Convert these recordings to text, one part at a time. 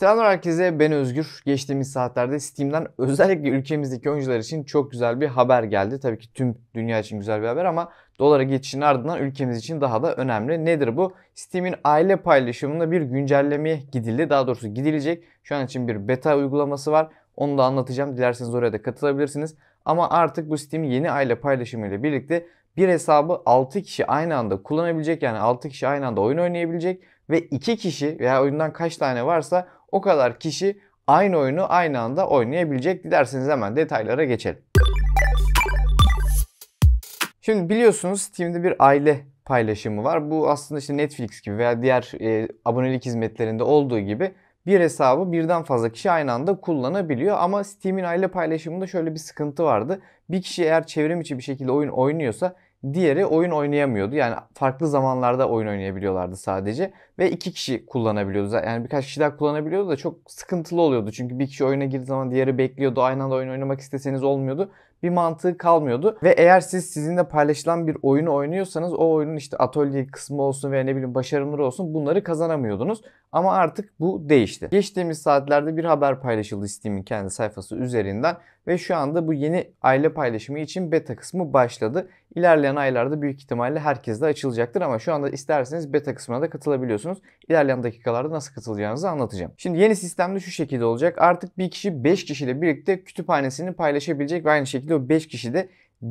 Selamlar herkese ben Özgür. Geçtiğimiz saatlerde Steam'den özellikle ülkemizdeki oyuncular için çok güzel bir haber geldi. Tabii ki tüm dünya için güzel bir haber ama dolara geçişin ardından ülkemiz için daha da önemli. Nedir bu? Steam'in aile paylaşımında bir güncellemeye gidildi. Daha doğrusu gidilecek. Şu an için bir beta uygulaması var. Onu da anlatacağım. Dilerseniz oraya da katılabilirsiniz. Ama artık bu Steam yeni aile paylaşımı ile birlikte bir hesabı 6 kişi aynı anda kullanabilecek yani 6 kişi aynı anda oyun oynayabilecek ve 2 kişi veya oyundan kaç tane varsa o kadar kişi aynı oyunu aynı anda oynayabilecek. Dilerseniz hemen detaylara geçelim. Şimdi biliyorsunuz Steam'de bir aile paylaşımı var. Bu aslında işte Netflix gibi veya diğer e, abonelik hizmetlerinde olduğu gibi bir hesabı birden fazla kişi aynı anda kullanabiliyor. Ama Steam'in aile paylaşımında şöyle bir sıkıntı vardı. Bir kişi eğer çevrim içi bir şekilde oyun oynuyorsa diğeri oyun oynayamıyordu. Yani farklı zamanlarda oyun oynayabiliyorlardı sadece. Ve iki kişi kullanabiliyordu. Yani birkaç kişi daha kullanabiliyordu da çok sıkıntılı oluyordu. Çünkü bir kişi oyuna girdiği zaman diğeri bekliyordu. Aynı anda oyun oynamak isteseniz olmuyordu. Bir mantığı kalmıyordu. Ve eğer siz sizinle paylaşılan bir oyunu oynuyorsanız o oyunun işte atölye kısmı olsun veya ne bileyim başarımları olsun bunları kazanamıyordunuz. Ama artık bu değişti. Geçtiğimiz saatlerde bir haber paylaşıldı Steam'in kendi sayfası üzerinden ve şu anda bu yeni aile paylaşımı için beta kısmı başladı. İlerleyen aylarda büyük ihtimalle herkes de açılacaktır ama şu anda isterseniz beta kısmına da katılabiliyorsunuz katılabiliyorsunuz. İlerleyen dakikalarda nasıl katılacağınızı anlatacağım. Şimdi yeni sistemde şu şekilde olacak. Artık bir kişi 5 kişiyle birlikte kütüphanesini paylaşabilecek ve aynı şekilde o 5 kişi de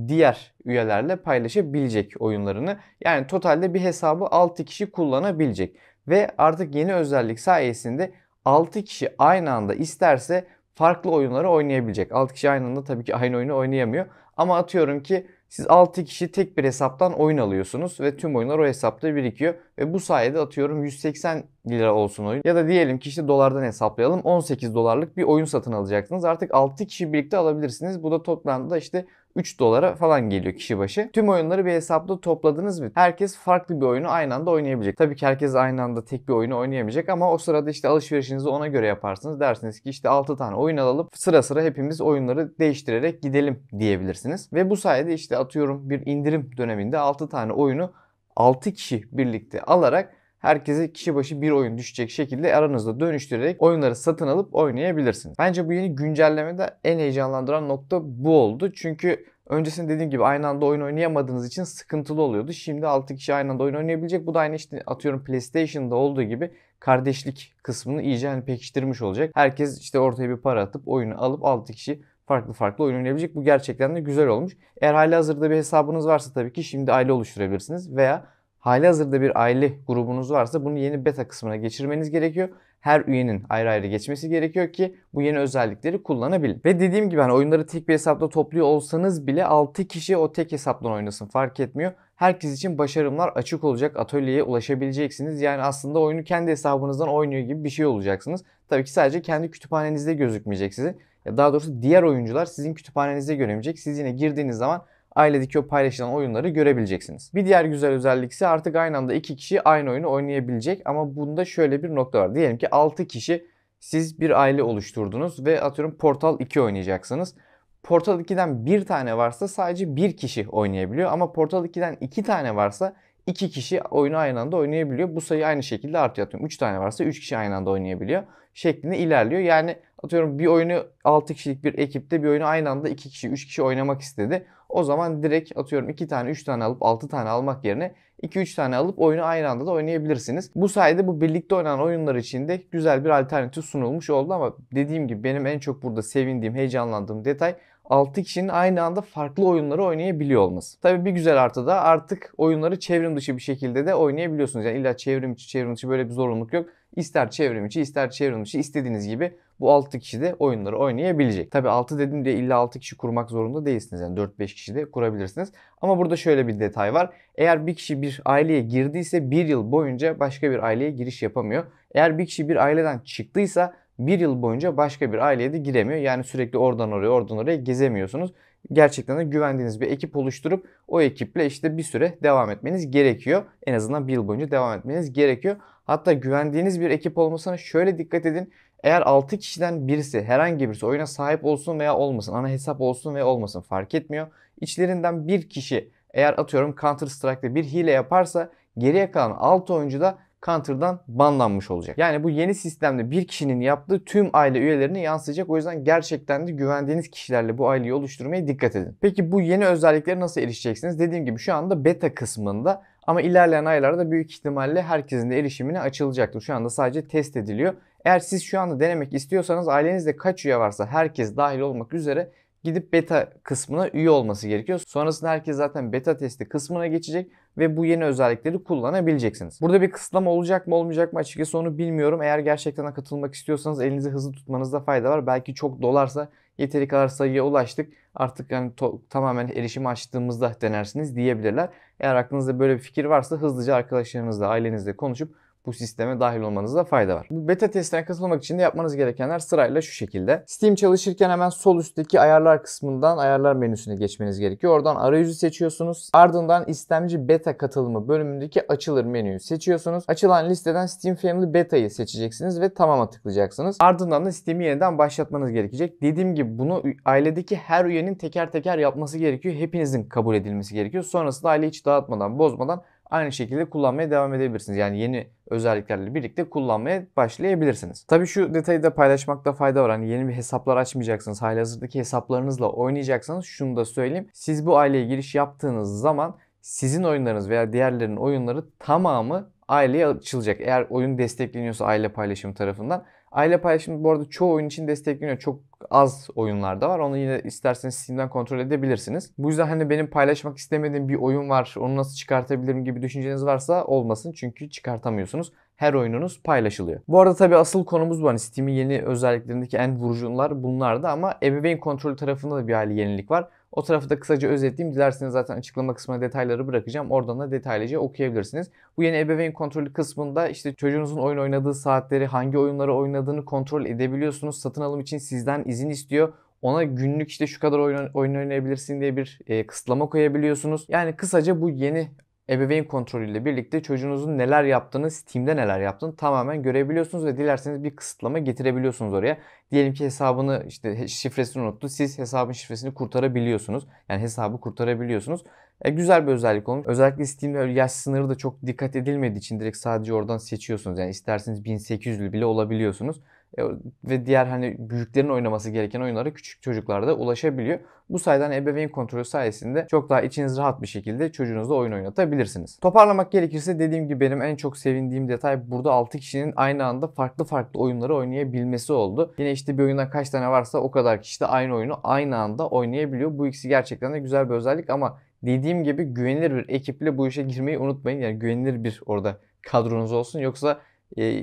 diğer üyelerle paylaşabilecek oyunlarını. Yani totalde bir hesabı 6 kişi kullanabilecek. Ve artık yeni özellik sayesinde 6 kişi aynı anda isterse farklı oyunları oynayabilecek. 6 kişi aynı anda tabii ki aynı oyunu oynayamıyor. Ama atıyorum ki siz 6 kişi tek bir hesaptan oyun alıyorsunuz ve tüm oyunlar o hesapta birikiyor. Ve bu sayede atıyorum 180 lira olsun oyun. Ya da diyelim ki işte dolardan hesaplayalım 18 dolarlık bir oyun satın alacaksınız. Artık 6 kişi birlikte alabilirsiniz. Bu da toplamda işte 3 dolara falan geliyor kişi başı. Tüm oyunları bir hesapta topladınız mı? Herkes farklı bir oyunu aynı anda oynayabilecek. Tabii ki herkes aynı anda tek bir oyunu oynayamayacak ama o sırada işte alışverişinizi ona göre yaparsınız. Dersiniz ki işte 6 tane oyun alalım sıra sıra hepimiz oyunları değiştirerek gidelim diyebilirsiniz. Ve bu sayede işte atıyorum bir indirim döneminde 6 tane oyunu 6 kişi birlikte alarak herkese kişi başı bir oyun düşecek şekilde aranızda dönüştürerek oyunları satın alıp oynayabilirsiniz. Bence bu yeni güncellemede en heyecanlandıran nokta bu oldu. Çünkü Öncesinde dediğim gibi aynı anda oyun oynayamadığınız için sıkıntılı oluyordu. Şimdi 6 kişi aynı anda oyun oynayabilecek. Bu da aynı işte atıyorum PlayStation'da olduğu gibi kardeşlik kısmını iyice hani pekiştirmiş olacak. Herkes işte ortaya bir para atıp oyunu alıp 6 kişi farklı farklı oyun oynayabilecek. Bu gerçekten de güzel olmuş. Eğer hali hazırda bir hesabınız varsa tabii ki şimdi aile oluşturabilirsiniz veya Hali hazırda bir aile grubunuz varsa bunu yeni beta kısmına geçirmeniz gerekiyor. Her üyenin ayrı ayrı geçmesi gerekiyor ki bu yeni özellikleri kullanabilin. Ve dediğim gibi hani oyunları tek bir hesapta topluyor olsanız bile 6 kişi o tek hesaptan oynasın fark etmiyor. Herkes için başarımlar açık olacak. Atölyeye ulaşabileceksiniz. Yani aslında oyunu kendi hesabınızdan oynuyor gibi bir şey olacaksınız. Tabii ki sadece kendi kütüphanenizde gözükmeyecek sizin. Ya daha doğrusu diğer oyuncular sizin kütüphanenizde göremeyecek. Siz yine girdiğiniz zaman ailedeki o paylaşılan oyunları görebileceksiniz. Bir diğer güzel özellik ise artık aynı anda iki kişi aynı oyunu oynayabilecek ama bunda şöyle bir nokta var. Diyelim ki 6 kişi siz bir aile oluşturdunuz ve atıyorum Portal 2 oynayacaksınız. Portal 2'den bir tane varsa sadece bir kişi oynayabiliyor ama Portal 2'den iki tane varsa iki kişi oyunu aynı anda oynayabiliyor. Bu sayı aynı şekilde artıyor. Atıyorum 3 tane varsa 3 kişi aynı anda oynayabiliyor şeklinde ilerliyor. Yani atıyorum bir oyunu 6 kişilik bir ekipte bir oyunu aynı anda 2 kişi 3 kişi oynamak istedi. O zaman direkt atıyorum 2 tane 3 tane alıp 6 tane almak yerine 2-3 tane alıp oyunu aynı anda da oynayabilirsiniz. Bu sayede bu birlikte oynanan oyunlar için de güzel bir alternatif sunulmuş oldu ama dediğim gibi benim en çok burada sevindiğim, heyecanlandığım detay 6 kişinin aynı anda farklı oyunları oynayabiliyor olması. Tabii bir güzel artı da artık oyunları çevrim dışı bir şekilde de oynayabiliyorsunuz. Yani illa çevrim içi çevrim dışı böyle bir zorunluluk yok. İster çevrim içi ister çevrim dışı istediğiniz gibi bu 6 kişi de oyunları oynayabilecek. Tabii 6 dedim diye illa 6 kişi kurmak zorunda değilsiniz. Yani 4-5 kişi de kurabilirsiniz. Ama burada şöyle bir detay var. Eğer bir kişi bir aileye girdiyse bir yıl boyunca başka bir aileye giriş yapamıyor. Eğer bir kişi bir aileden çıktıysa bir yıl boyunca başka bir aileye de giremiyor. Yani sürekli oradan oraya oradan oraya gezemiyorsunuz. Gerçekten de güvendiğiniz bir ekip oluşturup o ekiple işte bir süre devam etmeniz gerekiyor. En azından bir yıl boyunca devam etmeniz gerekiyor. Hatta güvendiğiniz bir ekip olmasına şöyle dikkat edin. Eğer 6 kişiden birisi herhangi birisi oyuna sahip olsun veya olmasın, ana hesap olsun veya olmasın fark etmiyor. İçlerinden bir kişi eğer atıyorum Counter Strike'da bir hile yaparsa geriye kalan 6 oyuncu da Counter'dan banlanmış olacak. Yani bu yeni sistemde bir kişinin yaptığı tüm aile üyelerine yansıyacak. O yüzden gerçekten de güvendiğiniz kişilerle bu aileyi oluşturmaya dikkat edin. Peki bu yeni özelliklere nasıl erişeceksiniz? Dediğim gibi şu anda beta kısmında ama ilerleyen aylarda büyük ihtimalle herkesin de erişimine açılacaktır. Şu anda sadece test ediliyor. Eğer siz şu anda denemek istiyorsanız ailenizde kaç üye varsa herkes dahil olmak üzere gidip beta kısmına üye olması gerekiyor. Sonrasında herkes zaten beta testi kısmına geçecek ve bu yeni özellikleri kullanabileceksiniz. Burada bir kısıtlama olacak mı olmayacak mı açıkçası onu bilmiyorum. Eğer gerçekten katılmak istiyorsanız elinizi hızlı tutmanızda fayda var. Belki çok dolarsa yeteri kadar sayıya ulaştık. Artık yani tamamen erişim açtığımızda denersiniz diyebilirler. Eğer aklınızda böyle bir fikir varsa hızlıca arkadaşlarınızla, ailenizle konuşup bu sisteme dahil olmanızda fayda var. Bu beta testine katılmak için de yapmanız gerekenler sırayla şu şekilde. Steam çalışırken hemen sol üstteki ayarlar kısmından ayarlar menüsüne geçmeniz gerekiyor. Oradan arayüzü seçiyorsunuz. Ardından istemci beta katılımı bölümündeki açılır menüyü seçiyorsunuz. Açılan listeden Steam Family Beta'yı seçeceksiniz ve tamama tıklayacaksınız. Ardından da Steam'i yeniden başlatmanız gerekecek. Dediğim gibi bunu ailedeki her üyenin teker teker yapması gerekiyor. Hepinizin kabul edilmesi gerekiyor. Sonrasında aile hiç dağıtmadan, bozmadan aynı şekilde kullanmaya devam edebilirsiniz. Yani yeni özelliklerle birlikte kullanmaya başlayabilirsiniz. Tabi şu detayı da paylaşmakta fayda var. Hani yeni bir hesaplar açmayacaksınız. Halihazırdaki hesaplarınızla oynayacaksanız şunu da söyleyeyim. Siz bu aileye giriş yaptığınız zaman sizin oyunlarınız veya diğerlerinin oyunları tamamı aileye açılacak. Eğer oyun destekleniyorsa aile paylaşımı tarafından Aile paylaşımı bu arada çoğu oyun için destekleniyor. Çok az oyunlarda var. Onu yine isterseniz Steam'den kontrol edebilirsiniz. Bu yüzden hani benim paylaşmak istemediğim bir oyun var. Onu nasıl çıkartabilirim gibi düşünceniz varsa olmasın. Çünkü çıkartamıyorsunuz. Her oyununuz paylaşılıyor. Bu arada tabii asıl konumuz bu. Hani Steam'in yeni özelliklerindeki en vurucular bunlardı ama ebeveyn kontrolü tarafında da bir hali yenilik var. O tarafı da kısaca özetleyeyim. Dilerseniz zaten açıklama kısmına detayları bırakacağım. Oradan da detaylıca okuyabilirsiniz. Bu yeni ebeveyn kontrolü kısmında işte çocuğunuzun oyun oynadığı saatleri, hangi oyunları oynadığını kontrol edebiliyorsunuz. Satın alım için sizden izin istiyor. Ona günlük işte şu kadar oyun, oynayabilirsin diye bir e, kısıtlama koyabiliyorsunuz. Yani kısaca bu yeni ebeveyn kontrolüyle birlikte çocuğunuzun neler yaptığını, Steam'de neler yaptığını tamamen görebiliyorsunuz ve dilerseniz bir kısıtlama getirebiliyorsunuz oraya. Diyelim ki hesabını işte şifresini unuttu. Siz hesabın şifresini kurtarabiliyorsunuz. Yani hesabı kurtarabiliyorsunuz. E, güzel bir özellik olmuş. Özellikle Steam'de yaş sınırı da çok dikkat edilmediği için direkt sadece oradan seçiyorsunuz. Yani isterseniz 1800'lü bile olabiliyorsunuz. E, ve diğer hani büyüklerin oynaması gereken oyunlara küçük çocuklar da ulaşabiliyor. Bu sayede hani ebeveyn kontrolü sayesinde çok daha içiniz rahat bir şekilde çocuğunuzla oyun oynatabilirsiniz. Toparlamak gerekirse dediğim gibi benim en çok sevindiğim detay burada 6 kişinin aynı anda farklı farklı oyunları oynayabilmesi oldu. Yine işte bir oyunda kaç tane varsa o kadar kişi de aynı oyunu aynı anda oynayabiliyor. Bu ikisi gerçekten de güzel bir özellik ama dediğim gibi güvenilir bir ekiple bu işe girmeyi unutmayın. Yani güvenilir bir orada kadronuz olsun. Yoksa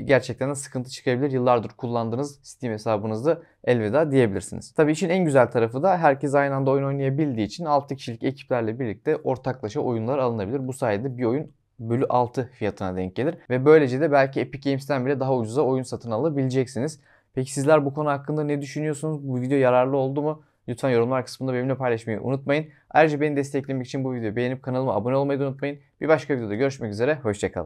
gerçekten de sıkıntı çıkabilir. Yıllardır kullandığınız Steam hesabınızı elveda diyebilirsiniz. Tabii işin en güzel tarafı da herkes aynı anda oyun oynayabildiği için 6 kişilik ekiplerle birlikte ortaklaşa oyunlar alınabilir. Bu sayede bir oyun bölü 6 fiyatına denk gelir. Ve böylece de belki Epic Games'ten bile daha ucuza oyun satın alabileceksiniz. Peki sizler bu konu hakkında ne düşünüyorsunuz? Bu video yararlı oldu mu? Lütfen yorumlar kısmında benimle paylaşmayı unutmayın. Ayrıca beni desteklemek için bu videoyu beğenip kanalıma abone olmayı da unutmayın. Bir başka videoda görüşmek üzere, hoşçakalın.